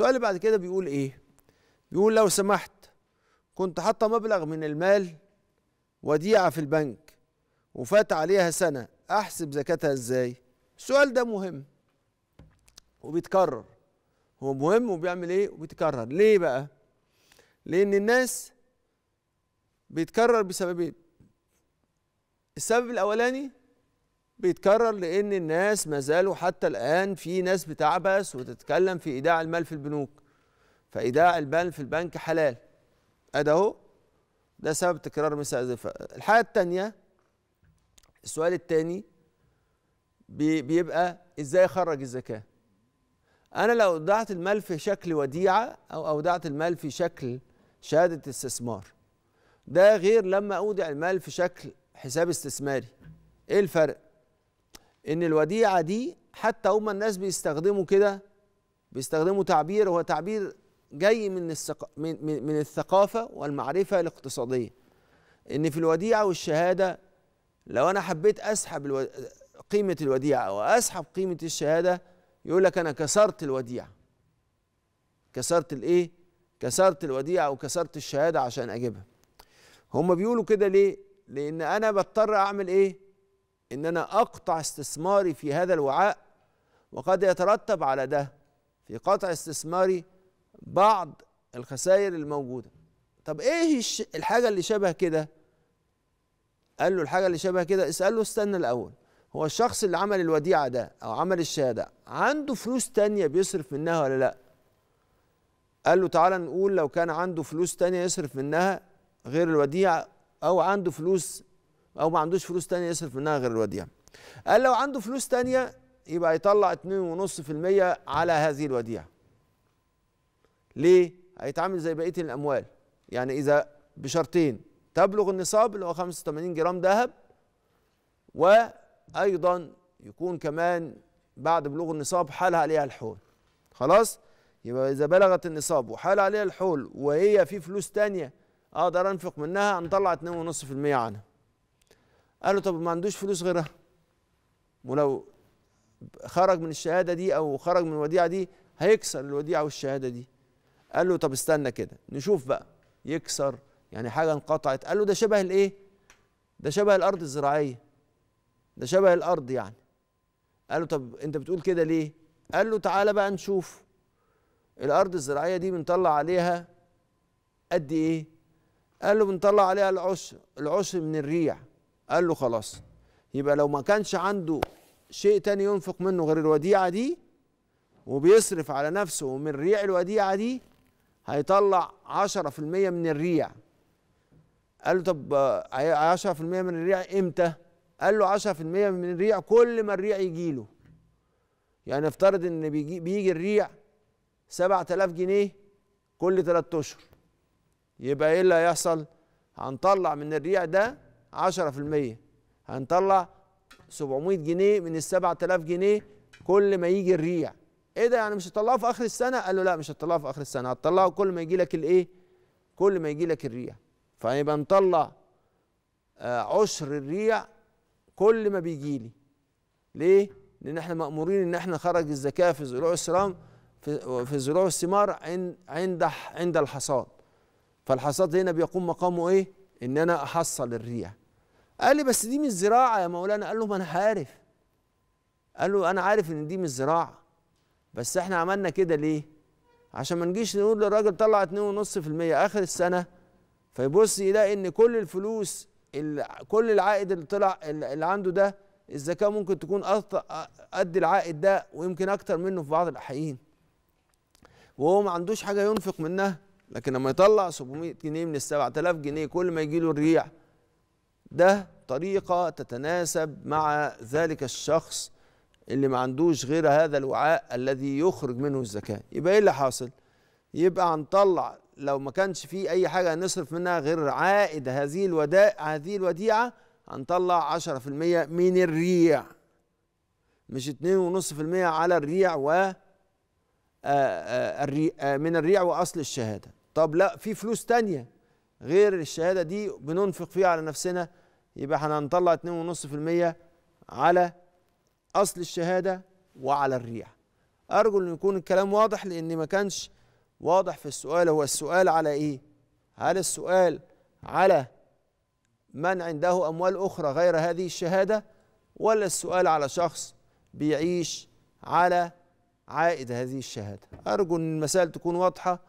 السؤال اللي بعد كده بيقول ايه بيقول لو سمحت كنت حاطه مبلغ من المال وديعه في البنك وفات عليها سنه احسب زكاتها ازاي السؤال ده مهم وبيتكرر هو مهم وبيعمل ايه وبيتكرر ليه بقى لان الناس بيتكرر بسببين السبب الاولاني بيتكرر لان الناس ما زالوا حتى الان في ناس بتعبس وتتكلم في ايداع المال في البنوك فايداع المال في البنك حلال ادي اهو ده سبب تكرار مساء الزفاف الحاجه الثانيه السؤال الثاني بي بيبقى ازاي اخرج الزكاه انا لو اودعت المال في شكل وديعه او اودعت المال في شكل شهاده استثمار ده غير لما اودع المال في شكل حساب استثماري ايه الفرق ان الوديعه دي حتى هم الناس بيستخدموا كده بيستخدموا تعبير هو تعبير جاي من الثق... من من الثقافه والمعرفه الاقتصاديه ان في الوديعه والشهاده لو انا حبيت اسحب الو... قيمه الوديعه واسحب قيمه الشهاده يقول لك انا كسرت الوديعه كسرت الايه كسرت الوديعه وكسرت الشهاده عشان اجيبها هم بيقولوا كده ليه لان انا بضطر اعمل ايه ان انا اقطع استثماري في هذا الوعاء وقد يترتب على ده في قطع استثماري بعض الخسائر الموجوده طب ايه الحاجه اللي شبه كده قال له الحاجه اللي شبه كده اساله استنى الاول هو الشخص اللي عمل الوديعه ده او عمل الشهاده عنده فلوس تانية بيصرف منها ولا لا قال له تعالى نقول لو كان عنده فلوس تانية يصرف منها غير الوديعه او عنده فلوس او ما عندوش فلوس تانية يصرف منها غير الوديعه قال لو عنده فلوس تانية يبقى يطلع 2.5% على هذه الوديعه ليه هيتعامل زي بقيه الاموال يعني اذا بشرطين تبلغ النصاب اللي هو 85 جرام ذهب وايضا يكون كمان بعد بلوغ النصاب حال عليها الحول خلاص يبقى اذا بلغت النصاب وحال عليها الحول وهي في فلوس تانية اقدر انفق منها هنطلع 2.5% عنها قال له طب ما عندوش فلوس غيرها ولو خرج من الشهاده دي او خرج من الوديعه دي هيكسر الوديعه والشهاده دي قال له طب استنى كده نشوف بقى يكسر يعني حاجه انقطعت قال له ده شبه الايه ده شبه الارض الزراعيه ده شبه الارض يعني قال له طب انت بتقول كده ليه قال له تعالى بقى نشوف الارض الزراعيه دي بنطلع عليها قد ايه قال له بنطلع عليها العشر العشر من الريع قال له خلاص يبقى لو ما كانش عنده شيء تاني ينفق منه غير الوديعة دي وبيصرف على نفسه من ريع الوديعة دي هيطلع عشرة في المية من الريع قال له طب آه، عشرة في المية من الريع امتى قال له عشرة في المية من الريع كل ما الريع يجيله يعني افترض ان بيجي, بيجي الريع سبعة آلاف جنيه كل تلات اشهر يبقى ايه اللي هيحصل هنطلع من الريع ده 10% هنطلع 700 جنيه من ال 7000 جنيه كل ما يجي الريع ايه ده يعني مش هتطلعه في اخر السنه قال له لا مش هتطلعه في اخر السنه هتطلعه كل ما يجي لك الايه كل ما يجي لك الريع فيبقى نطلع آه، عشر الريع كل ما بيجي لي ليه لان احنا مامورين ان احنا نخرج الزكاه في زروع السرام في, في زروع الثمار عند عند الحصاد فالحصاد هنا بيقوم مقامه ايه ان انا احصل الريع قال لي بس دي مش زراعه يا مولانا قال له ما انا عارف قال له انا عارف ان دي مش زراعه بس احنا عملنا كده ليه عشان ما نجيش نقول للراجل طلع 2.5% اخر السنه فيبص يلاقي ان كل الفلوس كل العائد اللي طلع اللي عنده ده الزكاه ممكن تكون قد العائد ده ويمكن اكتر منه في بعض الاحيان وهو ما عندوش حاجه ينفق منها لكن لما يطلع 700 جنيه من ال 7000 جنيه كل ما يجي له الريع ده طريقة تتناسب مع ذلك الشخص اللي ما عندوش غير هذا الوعاء الذي يخرج منه الزكاة يبقى ايه اللي حاصل يبقى هنطلع لو ما كانش فيه اي حاجة نصرف منها غير عائد هذه الوداء هذه الوديعة هنطلع 10% من الريع مش اتنين في المية على الريع و آه، آه، آه، من الريع واصل الشهاده طب لا في فلوس تانية غير الشهاده دي بننفق فيها على نفسنا يبقى احنا هنطلع 2.5% على اصل الشهاده وعلى الريع ارجو ان يكون الكلام واضح لان ما كانش واضح في السؤال هو السؤال على ايه هل السؤال على من عنده اموال اخرى غير هذه الشهاده ولا السؤال على شخص بيعيش على عائد هذه الشهاده ارجو ان المسائل تكون واضحه